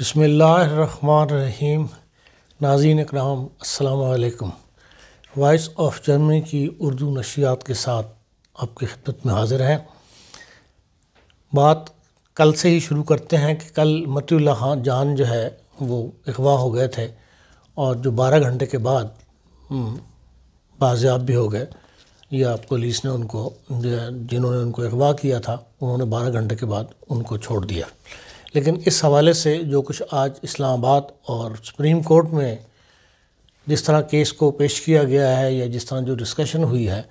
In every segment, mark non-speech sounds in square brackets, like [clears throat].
बसमीम नाजीन कराम असलकम वॉइस ऑफ जर्मनी की उर्दू नशियात के साथ आपकी खिदत में हाज़िर हैं बात कल से ही शुरू करते हैं कि कल मतुल्ला जान जो है वो अगवा हो गए थे और जो बारह घंटे के बाद हम्म, बाजियाब भी हो गए या पुलिस ने उनको जिन्होंने उनको अगवा किया था उन्होंने बारह घंटे के बाद उनको छोड़ दिया लेकिन इस हवाले से जो कुछ आज इस्लामाबाद और सुप्रीम कोर्ट में जिस तरह केस को पेश किया गया है या जिस तरह जो डिस्कशन हुई है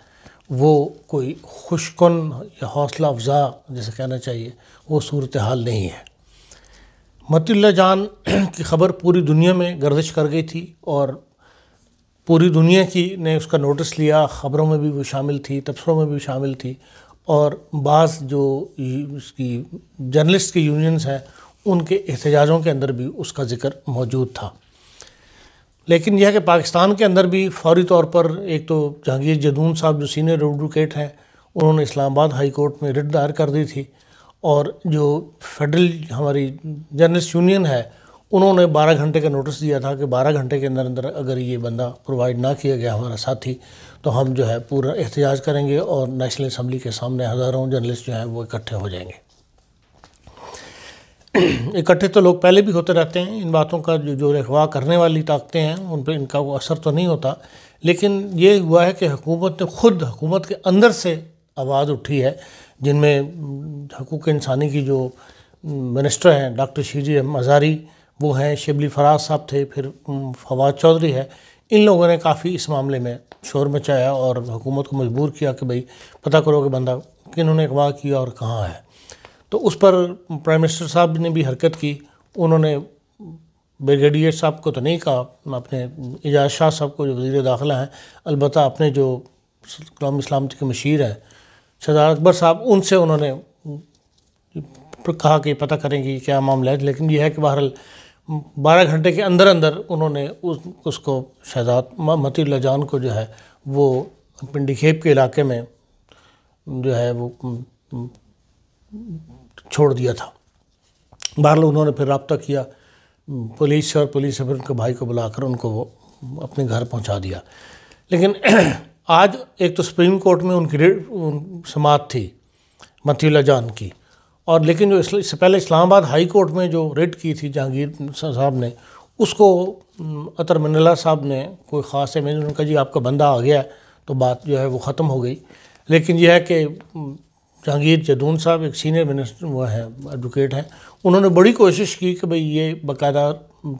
वो कोई खुशकन या हौसला अफजा जैसे कहना चाहिए वो सूरत हाल नहीं है मतिल्ला जान [clears throat] की खबर पूरी दुनिया में गर्दिश कर गई थी और पूरी दुनिया की ने उसका नोटिस लिया ख़बरों में भी वो शामिल थी तबसरों में भी शामिल थी और बास जो उसकी जर्नलिस्ट के यूनियंस हैं उनके एहतजाजों के अंदर भी उसका जिक्र मौजूद था लेकिन यह कि पाकिस्तान के अंदर भी फौरी तौर पर एक तो जहांगीर जदून साहब जो सीनियर एडवोकेट हैं उन्होंने इस्लामाबाद हाई कोर्ट में रिट दायर कर दी थी और जो फेडरल हमारी जर्नलिस्ट यूनियन है उन्होंने 12 घंटे का नोटिस दिया था कि 12 घंटे के अंदर अंदर अगर ये बंदा प्रोवाइड ना किया गया हमारा साथी तो हम जो है पूरा एहतजाज करेंगे और नेशनल असम्बली के सामने हज़ारों जर्नलिस्ट जो हैं वो इकट्ठे हो जाएंगे [clears throat] इकट्ठे तो लोग पहले भी होते रहते हैं इन बातों का जो जो अखवा करने वाली ताकतें हैं उन पर इनका वो असर तो नहीं होता लेकिन ये हुआ है कि हुकूमत ने खुद हुकूमत के अंदर से आवाज़ उठी है जिनमें हकूक इंसानी की जो मिनिस्टर हैं डॉक्टर शीजी मज़ारी अजारी वो हैं शिबली फराज साहब थे फिर फवाद चौधरी है इन लोगों ने काफ़ी इस मामले में शोर मचाया और हुकूमत को मजबूर किया कि भाई पता करो कि बंदा किन्होंने अगवा किया और कहाँ है तो उस पर प्राइम मिनिस्टर साहब ने भी हरकत की उन्होंने ब्रिगेडियर साहब को तो नहीं कहा अपने एजाज शाह साहब को जो वजी दाखिला हैं अलबत् अपने जो कलाम इस्लाम के मशीर हैं सरदार अकबर साहब उनसे उन्होंने कहा कि पता करेंगे क्या मामला है लेकिन यह है कि बहरहाल बारह घंटे के अंदर अंदर उन्होंने उस उसको शहजाद मती लजान को जो है वो पिंडी खेप के इलाके में जो है वो छोड़ दिया था बहरल उन्होंने फिर रबता किया पुलिस और पुलिस से फिर उनके भाई को बुलाकर उनको वो अपने घर पहुंचा दिया लेकिन [clears throat] आज एक तो सुप्रीम कोर्ट में उनकी समात थी मतीला जान की और लेकिन जो इससे पहले इस्लामाबाद हाई कोर्ट में जो रेड की थी जहांगीर साहब ने उसको अतर मंडला साहब ने कोई ख़ास है मैंने उनका जी आपका बंदा आ गया तो बात जो है वो ख़त्म हो गई लेकिन यह है कि जहांगीर जदून साहब एक सीनियर मिनिस्टर वो हैं एडवोकेट हैं उन्होंने बड़ी कोशिश की कि भाई ये बाकायदा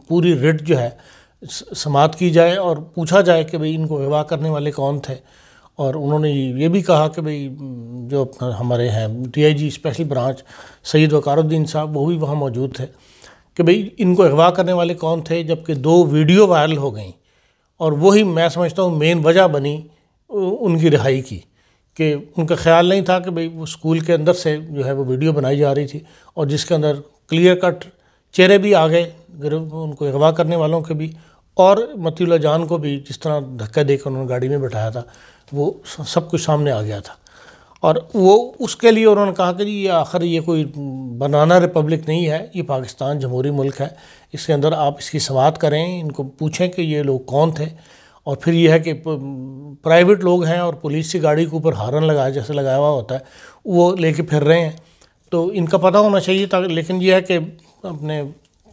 पूरी रिट जो है समाप्त की जाए और पूछा जाए कि भाई इनको विवाह करने वाले कौन थे और उन्होंने ये भी कहा कि भाई जो हमारे हैं TIG special branch Syed Waqaruddin साहब वो भी वहाँ मौजूद थे कि भाई इनको अगवा करने वाले कौन थे जबकि दो वीडियो वायरल हो गई और वही मैं समझता हूँ मेन वजह बनी उनकी रिहाई की कि उनका ख्याल नहीं था कि भाई वो स्कूल के अंदर से जो है वो वीडियो बनाई जा रही थी और जिसके अंदर क्लियर कट चेहरे भी आ गए उनको अगवा करने वालों के भी और मतीला जान को भी जिस तरह धक्का देकर उन्होंने गाड़ी में बैठाया था वो सब कुछ सामने आ गया था और वो उसके लिए उन्होंने कहा कि ये आखिर ये कोई बनाना रिपब्लिक नहीं है ये पाकिस्तान जमहूरी मुल्क है इसके अंदर आप इसकी समात करें इनको पूछें कि ये लोग कौन थे और फिर यह है कि प्राइवेट लोग हैं और पुलिस की गाड़ी के ऊपर हारन लगाया जैसे लगाया हुआ होता है वो लेके फिर रहे हैं तो इनका पता होना चाहिए था लेकिन यह है कि अपने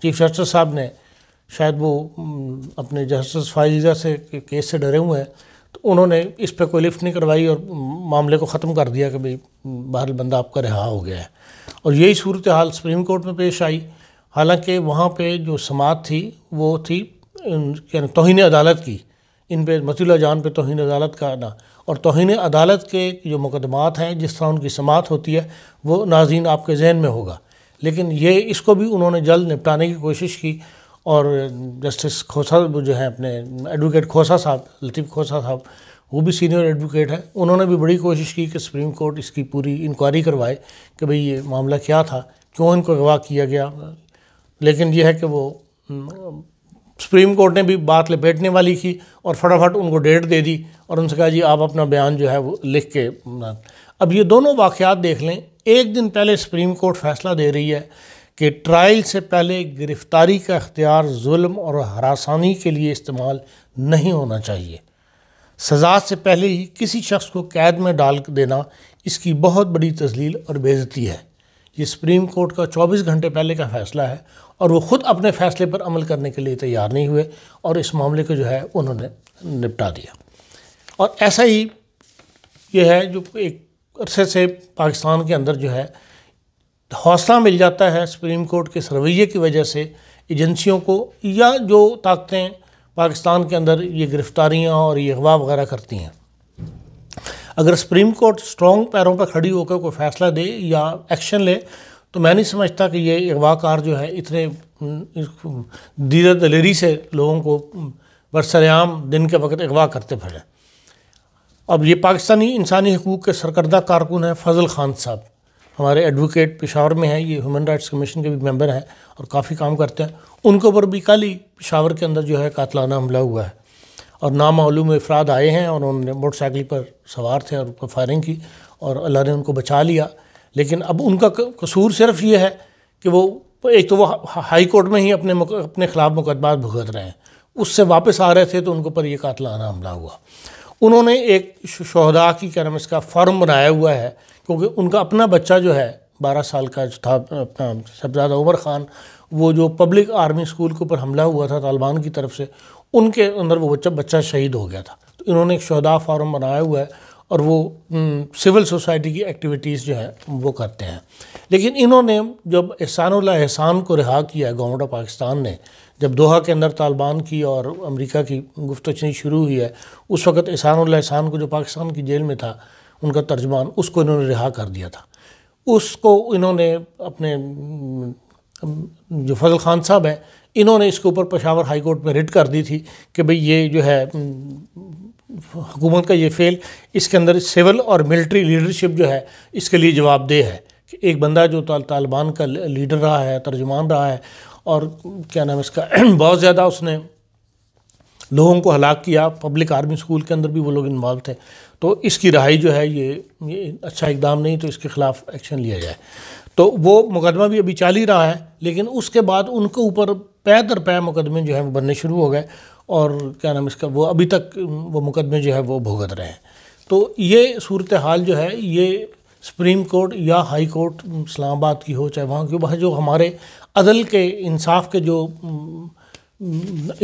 चीफ जस्टिस साहब ने शायद वो अपने जस्टिस फाइजा से केस से डरे हुए हैं तो उन्होंने इस पर कोई लिफ्ट नहीं करवाई और मामले को ख़त्म कर दिया कि भाई बाहर बंदा आपका रिहा हो गया है और यही सूरत हाल सुप्रीम कोर्ट में पेश आई हालांकि वहाँ पे जो समात थी वो थी तोहन अदालत की इन पे मतीला जान पे तोहन अदालत का ना और तोहन अदालत के जो मुकदमात हैं जिस तरह उनकी समात होती है वो नाजीन आपके जहन में होगा लेकिन ये इसको भी उन्होंने जल्द निपटाने की कोशिश की और जस्टिस खोसा जो है अपने एडवोकेट खोसा साहब लतीफ़ खोसा साहब वो भी सीनियर एडवोकेट हैं उन्होंने भी बड़ी कोशिश की कि सुप्रीम कोर्ट इसकी पूरी इंक्वायरी करवाए कि भाई ये मामला क्या था क्यों इनको गवाह किया गया लेकिन यह है कि वो सुप्रीम कोर्ट ने भी बात लपेटने वाली की और फटाफट उनको डेट दे दी और उनसे कहा जी आप अपना बयान जो है वो लिख के अब ये दोनों वाक़ देख लें एक दिन पहले सुप्रीम कोर्ट फैसला दे रही है कि ट्रायल से पहले गिरफ़्तारी का अख्तियार जुल्म और हरासानी के लिए इस्तेमाल नहीं होना चाहिए सजा से पहले ही किसी शख्स को कैद में डाल देना इसकी बहुत बड़ी तजलील और बेजती है ये सुप्रीम कोर्ट का 24 घंटे पहले का फ़ैसला है और वो ख़ुद अपने फ़ैसले पर अमल करने के लिए तैयार नहीं हुए और इस मामले को जो है उन्होंने निपटा दिया और ऐसा ही यह है जो एक अरसे से पाकिस्तान के अंदर जो है हौसला मिल जाता है सुप्रीम कोर्ट के रवैये की वजह से एजेंसियों को या जो ताकतें पाकिस्तान के अंदर ये गिरफ्तारियाँ और ये अगवा वगैरह करती हैं अगर सुप्रीम कोर्ट स्ट्रॉन्ग पैरों पर खड़ी होकर कोई फैसला दे या एक्शन ले तो मैं नहीं समझता कि ये अगवाकार जो है इतने दीर दलेरी से लोगों को बरसरेआम दिन के वक्त अगवा करते फिर अब ये पाकिस्तानी इंसानी हकूक़ के सरकर्दा कारकुन हैं फजल खान साहब हमारे एडवोकेट पेशावर में हैं ये ह्यूमन राइट्स कमीशन के भी मेंबर हैं और काफ़ी काम करते हैं उनके ऊपर भी कल ही पेशावर के अंदर जो है कातलाना हमला हुआ है और नामालूम अफराद आए हैं और उन्होंने मोटरसाइकिल पर सवार थे और उनको फायरिंग की और अल्लाह ने उनको बचा लिया लेकिन अब उनका कसूर सिर्फ ये है कि वो एक तो वो हाई कोर्ट में ही अपने अपने ख़िलाफ़ मुकदमा भुगत रहे हैं उससे वापस आ रहे थे तो उनके ऊपर ये कातलाना हमला हुआ उन्होंने एक शहदा की क्या नाम इसका फॉर्म बनाया हुआ है क्योंकि उनका अपना बच्चा जो है बारह साल का जो था अपना शहजादा उमर ख़ान वो जो पब्लिक आर्मी स्कूल के ऊपर हमला हुआ था तालिबान की तरफ से उनके अंदर वो बच्चा बच्चा शहीद हो गया था तो इन्होंने एक शहदा फार्म बनाया हुआ है और वो सिविल सोसाइटी की एक्टिविटीज़ जो है वो करते हैं लेकिन इन्होंने जब एहसान एहसान को रिहा किया गवर्नमेंट ऑफ पाकिस्तान ने जब दोहा के अंदर तालिबान की और अमेरिका की गुफ्तनी शुरू हुई है उस वक्त एहसान एहसान को जो पाकिस्तान की जेल में था उनका तर्जमान उसको इन्होंने रिहा कर दिया था उसको इन्होंने अपने जो फजल खान साहब हैं इन्होंने इसके ऊपर पशावर हाई कोर्ट में रिट कर दी थी कि भाई ये जो है हुकूमत का ये फेल इसके अंदर सिविल और मिलिट्री लीडरशिप जो है इसके लिए जवाबदेह है कि एक बंदा जो तालिबान का लीडर रहा है तर्जुमान रहा है और क्या नाम इसका [clears throat] बहुत ज़्यादा उसने लोगों को हलाक किया पब्लिक आर्मी स्कूल के अंदर भी वो लोग इन्वॉल्व थे तो इसकी रहाई जो है ये, ये अच्छा इकदाम नहीं तो इसके ख़िलाफ़ एक्शन लिया जाए तो वो मुकदमा भी अभी चाल ही रहा है लेकिन उसके बाद उनके ऊपर पै दर पै मुकदमे जो है वो बनने शुरू हो गए और क्या नाम इसका वो अभी तक वो मुकदमे जो है वो भुगत रहे हैं तो ये सूरत हाल जो है ये सुप्रीम कोर्ट या हाई कोर्ट इस्लामाबाद की हो चाहे वहाँ की हो जो हमारे अदल के इंसाफ के जो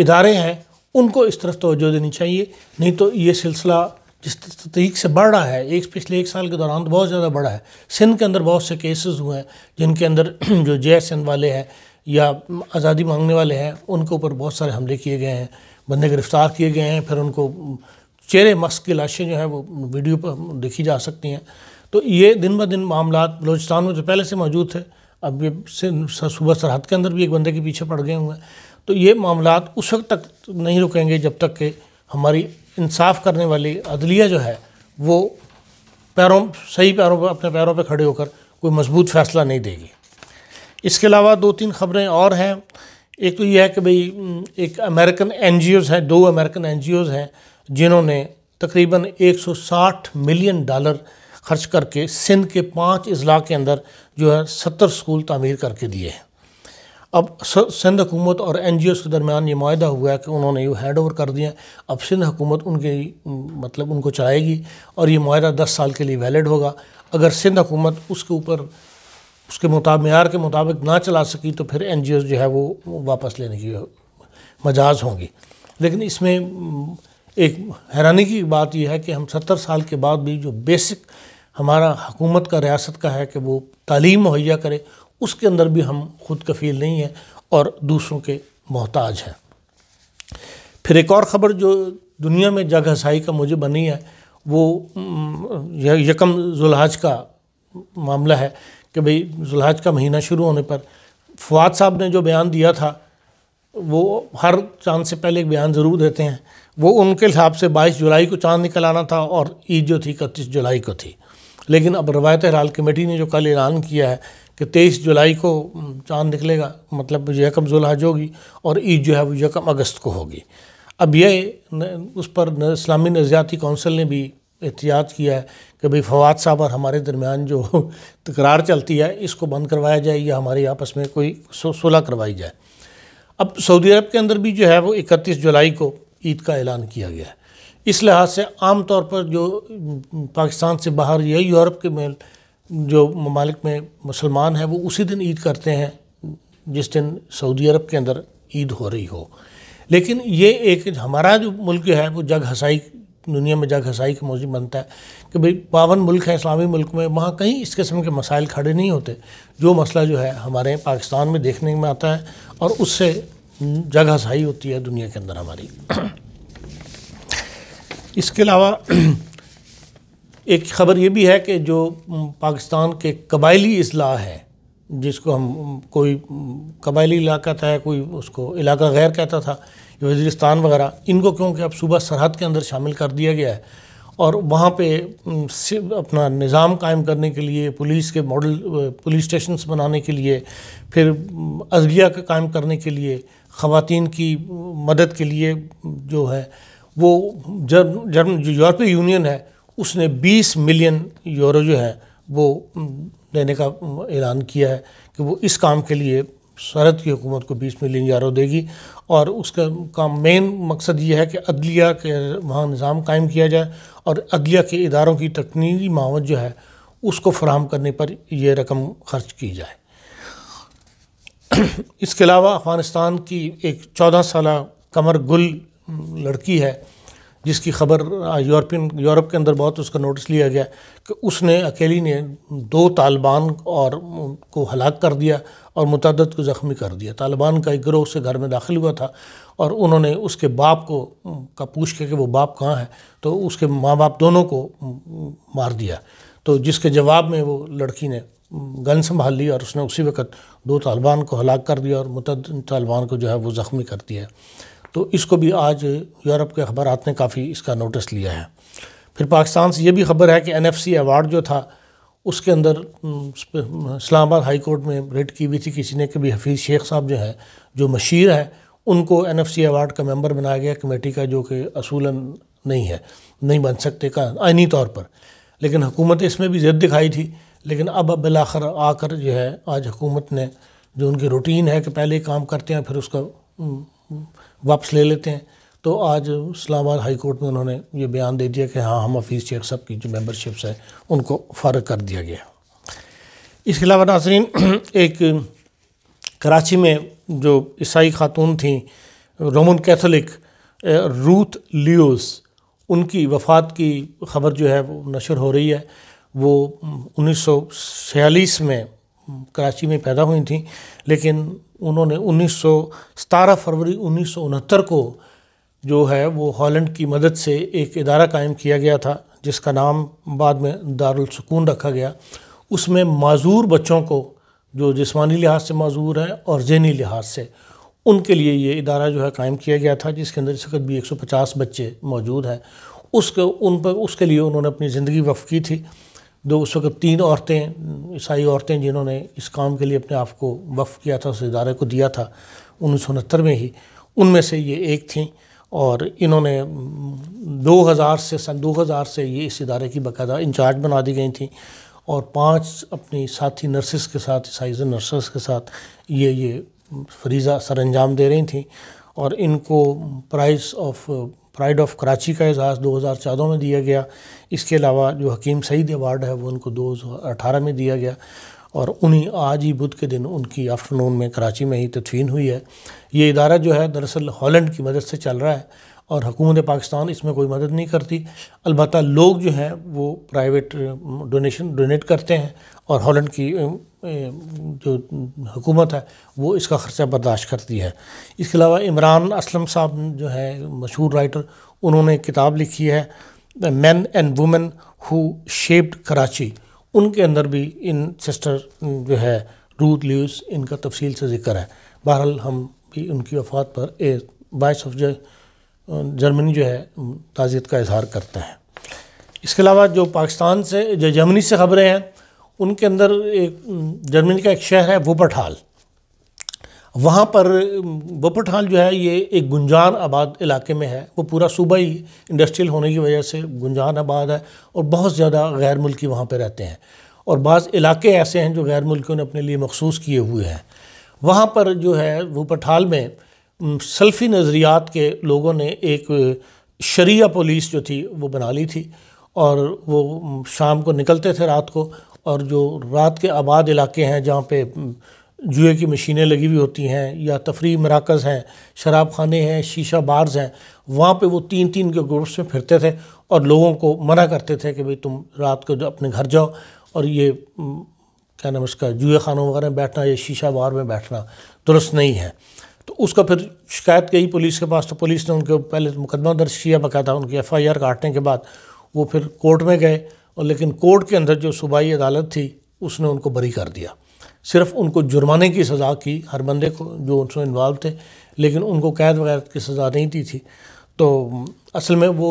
इदारे हैं उनको इस तरफ तोज्जो देनी चाहिए नहीं तो ये सिलसिला जिस तरीक से बढ़ रहा है एक पिछले एक साल के दौरान तो बहुत ज़्यादा बढ़ा है सिंध के अंदर बहुत से केसेस हुए हैं जिनके अंदर [clears throat] जो जे एस एन वाले हैं या आज़ादी मांगने वाले हैं उनके ऊपर बहुत सारे हमले किए गए हैं बंदे गिरफ्तार किए गए हैं फिर उनको चेहरे मस्क की लाशें जो हैं वो वीडियो पर देखी जा सकती हैं तो ये दिन ब दिन मामला बलोचिस्तान में तो पहले से मौजूद थे अब ये सुबह सरहद के अंदर भी एक बंदे के पीछे पड़ गए हुए हैं तो ये मामला उस वक्त तक नहीं रुकेंगे जब तक कि हमारी इंसाफ करने वाली अदलिया जो है वो पैरों सही पैरों पर अपने पैरों पर खड़े होकर कोई मजबूत फैसला नहीं देगी इसके अलावा दो तीन खबरें और हैं एक तो यह है कि भाई एक अमेरिकन एन हैं दो अमेरिकन एन हैं जिन्होंने तकरीबन 160 मिलियन डॉलर खर्च करके सिंध के पाँच अजला के अंदर जो है सत्तर स्कूल तमीर करके दिए हैं अब सिंध हुकूमत और एन जी ओज़ के दरमियान ये माहा हुआ है कि उन्होंने ये हैंड ओवर कर दिया अब सिंध हुकूमत उनके मतलब उनको चलाएगी और ये माहा दस साल के लिए वैलिड होगा अगर सिंध हुकूमत उसके ऊपर उसके मुताबिक मैार के मुताबिक ना चला सकी तो फिर एन जी ओज़ जो है वो वापस लेने की मजाज होंगी लेकिन इसमें एक हैरानी की बात यह है कि हम सत्तर साल के बाद भी जो बेसिक हमारा हुकूमत का रियासत का है कि वो तालीम मुहैया करे उसके अंदर भी हम खुद कफ़ील नहीं हैं और दूसरों के मोहताज हैं फिर एक और ख़बर जो दुनिया में जग हसाई का मुझे बनी है वो यकम जुल्हाज का मामला है कि भाई जुल्हाज का महीना शुरू होने पर फवाद साहब ने जो बयान दिया था वो हर चांद से पहले एक बयान ज़रूर देते हैं वो उनके हिसाब से बाईस जुलाई को चांद निकल आना था और ईद जो थी इकतीस जुलाई को थी लेकिन अब रवायत हलाल कमेटी ने जो कल ऐलान किया है कि तेईस जुलाई को चांद निकलेगा मतलब यकम जुलहज होगी और ईद जो है वो यकम अगस्त को होगी अब ये उस पर इस्लामी नज़रियाती कौंसिल ने भी एहतियात किया है कि भाई फवाद साहब और हमारे दरमियान जो [laughs] तकरार चलती है इसको बंद करवाया जाए या हमारे आपस में कोई सुलह करवाई जाए अब सऊदी अरब के अंदर भी जो है वो इकतीस जुलाई को ईद का ऐलान किया गया है इस लिहाज से आम तौर पर जो पाकिस्तान से बाहर या यूरोप के में जो ममालिक में मुसलमान हैं वो उसी दिन ईद करते हैं जिस दिन सऊदी अरब के अंदर ईद हो रही हो लेकिन ये एक हमारा जो मुल्क है वो जग हसाई दुनिया में जग हसाई का मौजूद बनता है कि भाई पावन मुल्क है इस्लामी मुल्क में वहाँ कहीं इस किस्म के मसाइल खड़े नहीं होते जो मसला जो है हमारे पाकिस्तान में देखने में आता है और उससे जग हसाई होती है दुनिया के अंदर हमारी इसके अलावा [clears throat] एक ख़बर ये भी है कि जो पाकिस्तान के कबायली असलाह है जिसको हम कोई कबायली इलाका था कोई उसको इलाका गैर कहता था वजरस्तान वगैरह इनको क्योंकि अब सुबह सरहद के अंदर शामिल कर दिया गया है और वहाँ पे अपना निज़ाम कायम करने के लिए पुलिस के मॉडल पुलिस स्टेशन बनाने के लिए फिर अजलिया का कायम करने के लिए ख़वान की मदद के लिए जो है वो जर्मन जो यूरोपीय यूनियन है उसने 20 मिलियन यूरो जो है वो देने का ऐलान किया है कि वो इस काम के लिए सरहद की हुकूमत को 20 मिलियन यूरो देगी और उसका का मेन मकसद ये है कि अदलिया के वहाँ निज़ाम कायम किया जाए और अदलिया के इदारों की तकनीकी मावत जो है उसको फराहम करने पर यह रकम खर्च की जाए इसके अलावा अफ़गानिस्तान की एक चौदह साल कमर गुल लड़की है जिसकी खबर यूरोपियन यूरोप के अंदर बहुत उसका नोटिस लिया गया कि उसने अकेली ने दो तालिबान और को हलाक कर दिया और मुतद को ज़ख्मी कर दिया तालिबान का एक ग्रोह उससे घर में दाखिल हुआ था और उन्होंने उसके बाप को का पूछ के कि वो बाप कहाँ है तो उसके माँ बाप दोनों को मार दिया तो जिसके जवाब में वो लड़की ने गन संभाल ली और उसने उसी वक्त दो तालिबान को हलाक कर दिया और मुतद तालिबान को जो है वो ज़ख्मी कर दिया तो इसको भी आज यूरोप के अखबार ने काफ़ी इसका नोटिस लिया है फिर पाकिस्तान से ये भी खबर है कि एन अवार्ड जो था उसके अंदर इस्लामाबाद हाई कोर्ट में रेड की हुई थी किसी ने कि भी हफीज़ शेख साहब जो है जो मशीर है उनको एन अवार्ड का मेंबर बनाया गया कमेटी का जो कि असूलन नहीं है नहीं बन सकते का आइनी तौर पर लेकिन हुकूमत इसमें भी ज़िद दिखाई थी लेकिन अब बिलाखर आकर जो है आज हुकूमत ने जो उनकी रूटीन है कि पहले काम करते हैं फिर उसका वापस ले लेते हैं तो आज इस्लामाबाद हाई कोर्ट में उन्होंने ये बयान दे दिया कि हाँ हम हफीज़ शेख सब की जो मेंबरशिप्स हैं उनको फ़ारग कर दिया गया इसके अलावा नाजरीन [clears throat] एक कराची में जो ईसाई खातून थी रोमन कैथोलिक रूथ लियोस उनकी वफ़ात की ख़बर जो है वो नशर हो रही है वो उन्नीस में कराची में पैदा हुई थी लेकिन उन्होंने उन्नीस सतारह फरवरी उन्नीस को जो है वो हॉलैंड की मदद से एक अदारा कायम किया गया था जिसका नाम बाद में दारुल सुकून रखा गया उसमें माजूर बच्चों को जो जिस्मानी लिहाज से माजूर हैं और जहनी लिहाज से उनके लिए ये इदारा जो है कायम किया गया था जिसके अंदर इस वक्त भी 150 बच्चे मौजूद हैं उसके उन पर उसके लिए उन्होंने अपनी ज़िंदगी वफ़ की थी दो उस वक्त तीन औरतें ईसाई औरतें जिन्होंने इस काम के लिए अपने आप को वफ़ किया था उस इदारे को दिया था उन्नीस सौ उनहत्तर में ही उनमें से ये एक थी और इन्होंने 2000 से सन 2000 से ये इस इदारे की बाकायदा इंचार्ज बना दी गई थी और पांच अपनी साथी नर्सिस के साथ ईसाई नर्सिस के साथ ये ये फरीज़ा सर अंजाम दे रही थी और इनको price of pride of Karachi का एजाज़ दो हज़ार चौदह में दिया गया इसके अलावा जो हकीम सईद अवार्ड है वो उनको दो हज़ार अठारह में दिया गया और उन्हीं आज ही बुध के दिन उनकी आफ्टरनून में कराची में ही तदफीन हुई है ये इदारा जो है दरअसल हॉलैंड की मदद से चल रहा है और हुकूमत पाकिस्तान इसमें कोई मदद नहीं करती अलबत् लोग जो हैं वो प्राइवेट डोनेशन डोनेट करते हैं और हॉलैंड की जो हुकूमत है वो इसका ख़र्चा बर्दाश्त करती है इसके अलावा इमरान असलम साहब जो है मशहूर राइटर उन्होंने किताब लिखी है man and women who shaped Karachi उनके अंदर भी इन सिस्टर जो है रूथ ल्यूस इनका तफसील से जिक्र है बहरहाल हम भी उनकी वफात पर ए वाइस ऑफ जर्मनी जो है ताज़ियत का इजहार करते हैं इसके अलावा जो पाकिस्तान से जो जर्मनी से खबरें हैं उनके अंदर एक जर्मनी का एक शहर है वोपटहाल वहाँ पर वोपटहाल जो है ये एक गुंजान आबाद इलाके में है वो पूरा सूबा ही इंडस्ट्रियल होने की वजह से गुंजान आबाद है और बहुत ज़्यादा गैर मुल्की वहाँ पर रहते हैं और बाज़ इलाके ऐसे हैं जो गैर मुल्कियों ने अपने लिए मखसूस किए हुए हैं वहाँ पर जो है वोपटहाल में सल्फ़ी नज़रियात के लोगों ने एक शरिया पुलिस जो थी वो बना ली थी और वो शाम को निकलते थे रात को और जो रात के आबाद इलाके हैं जहाँ पे जुए की मशीनें लगी हुई होती हैं या तफरी मराकज़ हैं शराब खाने हैं शीशा बार्स हैं वहाँ पे वो तीन तीन के ग्रुप्स में फिरते थे और लोगों को मना करते थे कि भाई तुम रात को अपने घर जाओ और ये क्या नाम इसका जुए खानों वगैरह में बैठना या शीशा बार में बैठना दुरुस्त नहीं है तो उसका फिर शिकायत गई पुलिस के पास तो पुलिस ने उनके पहले मुकदमा दर्ज किया बकायदा उनकी एफ आई आर काटने के बाद वो फिर कोर्ट में गए और लेकिन कोर्ट के अंदर जो सूबाई अदालत थी उसने उनको बरी कर दिया सिर्फ उनको जुर्माने की सज़ा की हर बंदे को जो उनसे इन्वॉल्व थे लेकिन उनको कैद वगैरह की सज़ा नहीं दी थी तो असल में वो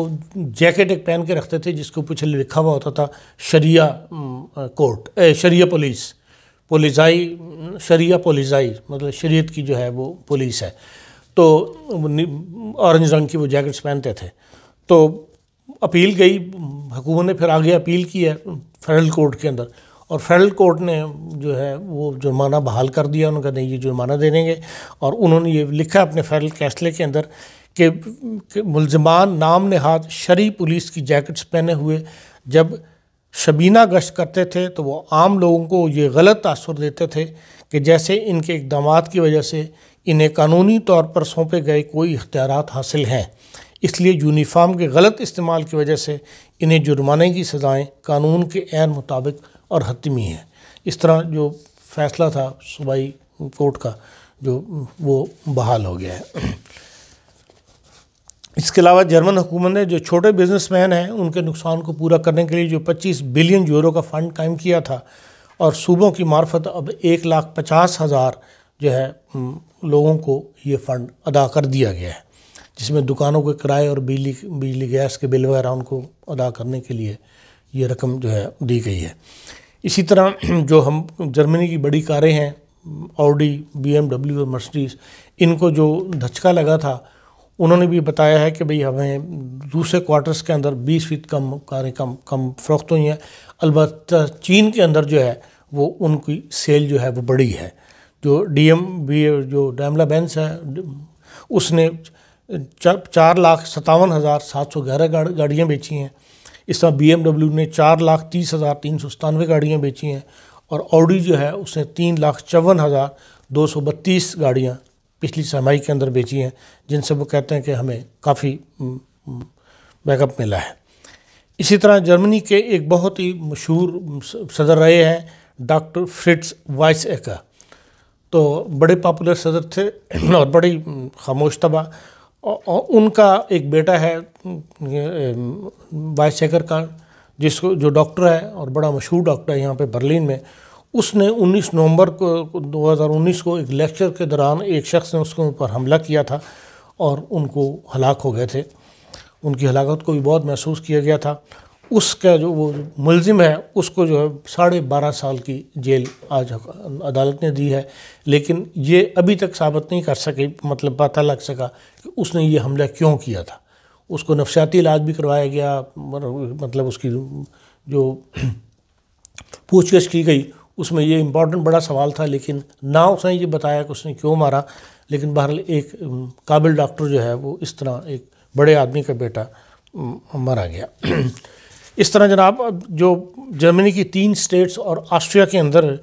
जैकेट एक पहन के रखते थे जिसके पिछले लिखा हुआ होता था शरिया कोर्ट ए, शरिया पुलिस पुलिसाई शरिया पुलिसाई मतलब शरीयत की जो है वो पुलिस है तो ऑरेंज रंग की वो जैकेट्स पहनते थे तो अपील गई हुकूमत ने फिर आगे अपील की है फेडरल कोर्ट के अंदर और फेडरल कोर्ट ने जो है वो जुर्माना बहाल कर दिया उनका नहीं ये जुर्माना दे देंगे और उन्होंने ये लिखा अपने फेडरल फैसले के अंदर कि मुलजमान नाम नहाद शरी पुलिस की जैकेट्स पहने हुए जब शबीना गश्त करते थे तो वो आम लोगों को ये गलत तासर देते थे कि जैसे इनके इकदाम की वजह से इन्हें कानूनी तौर पर सौंपे गए कोई इख्तियार हासिल हैं इसलिए यूनिफाम के गलत इस्तेमाल की वजह से इन्हें जुर्माने की सज़ाएँ कानून के एन मुताबिक और हतमी हैं इस तरह जो फैसला था सूबाई कोर्ट का जो वो बहाल हो गया है इसके अलावा जर्मन हुकूमत ने जो छोटे बिजनेसमैन हैं उनके नुकसान को पूरा करने के लिए जो 25 बिलियन यूरो का फ़ंड कायम किया था और सूबों की मार्फत अब एक लाख पचास हज़ार जो है लोगों को ये फ़ंड अदा कर दिया गया है जिसमें दुकानों के किराए और बिजली बिजली गैस के बिल वगैरह उनको अदा करने के लिए ये रकम जो है दी गई है इसी तरह [clears throat] जो हम जर्मनी की बड़ी कारें हैं ऑडी बी एम और मर्सडीज इनको जो धचका लगा था उन्होंने भी बताया है कि भाई हमें दूसरे क्वार्टर्स के अंदर बीस फीट कम कारें कम कम फरोख्त हुई हैं अलबत् चीन के अंदर जो है वो उनकी सेल जो है वो बड़ी है जो डी एम बी जो डैमला बेंस है उसने चार लाख सतावन हज़ार सात सौ ग्यारह गाड़ियाँ बेची हैं इस तरह बी ने चार लाख तीस हज़ार तीन सौ सतानवे गाड़ियाँ बेची हैं और ऑडी जो है उसने तीन लाख चौवन हज़ार दो सौ बत्तीस गाड़ियाँ पिछली सरमाई के अंदर बेची हैं जिनसे वो कहते हैं कि हमें काफ़ी बैकअप मिला है इसी तरह जर्मनी के एक बहुत ही मशहूर सदर रहे हैं डॉक्टर फ्रिट्स वाइस एकर तो बड़े पॉपुलर सदर थे और बड़ी खामोश तबा और उनका एक बेटा है वाइस शेखर खान जिसको जो डॉक्टर है और बड़ा मशहूर डॉक्टर है यहाँ पे बर्लिन में उसने 19 नवंबर को 2019 को एक लेक्चर के दौरान एक शख्स ने उसके ऊपर हमला किया था और उनको हलाक हो गए थे उनकी हलाकत को भी बहुत महसूस किया गया था उसका जो वो मुलजिम है उसको जो है साढ़े बारह साल की जेल आज अदालत ने दी है लेकिन ये अभी तक साबित नहीं कर सके मतलब पता लग सका कि उसने ये हमला क्यों किया था उसको नफसियाती इलाज भी करवाया गया मतलब उसकी जो पूछगिछ की गई उसमें ये इम्पोर्टेंट बड़ा सवाल था लेकिन ना उसने ये बताया कि उसने क्यों मारा लेकिन बहरहाल एक काबिल डॉक्टर जो है वो इस तरह एक बड़े आदमी का बेटा मारा गया इस तरह जनाब जो जर्मनी की तीन स्टेट्स और ऑस्ट्रिया के अंदर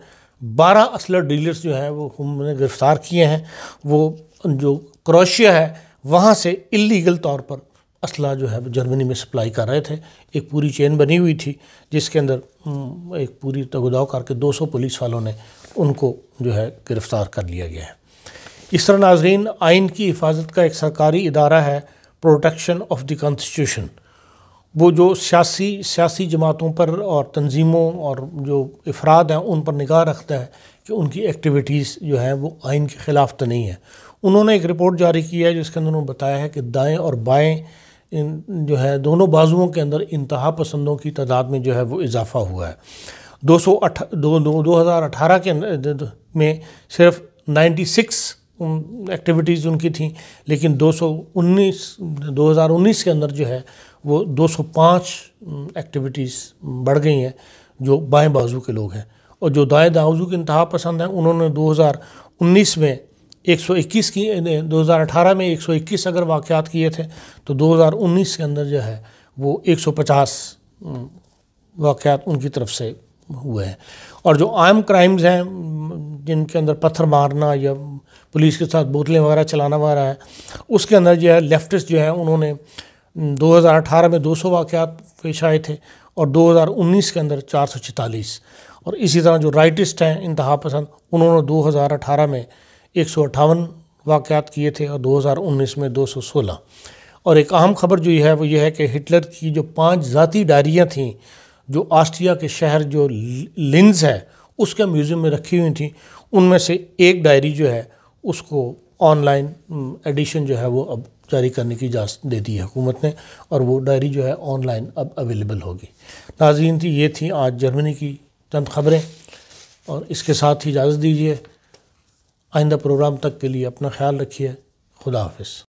बारह असलर डीलर्स जो हैं वो हमने गिरफ़्तार किए हैं वो जो क्रोशिया है वहाँ से इलीगल तौर पर असला जो है वो जर्मनी में सप्लाई कर रहे थे एक पूरी चेन बनी हुई थी जिसके अंदर हम्म, एक पूरी तगदाव करके 200 पुलिस वालों ने उनको जो है गिरफ़्तार कर लिया गया है इस तरह नाजरीन आइन की हिफाजत का एक सरकारी इदारा है प्रोटेक्शन ऑफ द कॉन्स्टिट्यूशन वो जो सियासी सियासी जमातों पर और तंजीमों और जो अफराद हैं उन पर निगाह रखता है कि उनकी एक्टिविटीज़ जो हैं वो आइन के ख़िलाफ़ तो नहीं है उन्होंने एक रिपोर्ट जारी की है जिसके अंदर उन्होंने बताया है कि दाएँ और बाएँ इन जो है दोनों बाजुओं के अंदर इंतहा पसंदों की तादाद में जो है वो इजाफ़ा हुआ है दो सौ अठ दो दो हज़ार अठारह के में सिर्फ नाइन्टी सिक्स एक्टिविटीज़ उनकी थी लेकिन दो सौ उन्नीस दो हज़ार उन्नीस के अंदर जो है वो 205 एक्टिविटीज़ बढ़ गई हैं जो बाएं बाजू के लोग हैं और जो दाएं बाजू के इंतहा पसंद हैं उन्होंने 2019 में 121 की 2018 में 121 अगर वाक़ात किए थे तो 2019 के अंदर जो है वो 150 वाक़ात उनकी तरफ से हुए हैं और जो आम क्राइम्स हैं जिनके अंदर पत्थर मारना या पुलिस के साथ बोतलें वगैरह चलाना वगैरह है उसके अंदर जो है लेफ्टिस्ट जो है उन्होंने 2018 हम्म, में 200 वाक़ात पेश आए थे और 2019 के अंदर चार सौ और इसी तरह जो राइटिस्ट हैं इंतहा पसंद उन्होंने 2018 में एक सौ अट्ठावन वाक़ात किए थे और 2019 में 216 और एक अहम खबर जो है वो ये है कि हिटलर की जो पांच ज़ाती डायरियाँ थीं जो आस्ट्रिया के शहर जो लिन्स है उसके म्यूज़ियम में रखी हुई थी उनमें से एक डायरी जो है उसको ऑनलाइन हम्म, एडिशन जो है वो अब जारी करने की इजाज़त दे दी है हुकूमत ने और वो डायरी जो है ऑनलाइन अब अवेलेबल होगी नाजीन थी ये थी आज जर्मनी की चंद खबरें और इसके साथ ही इजाज़त दीजिए आइंदा प्रोग्राम तक के लिए अपना ख्याल रखिए खुदा हाफ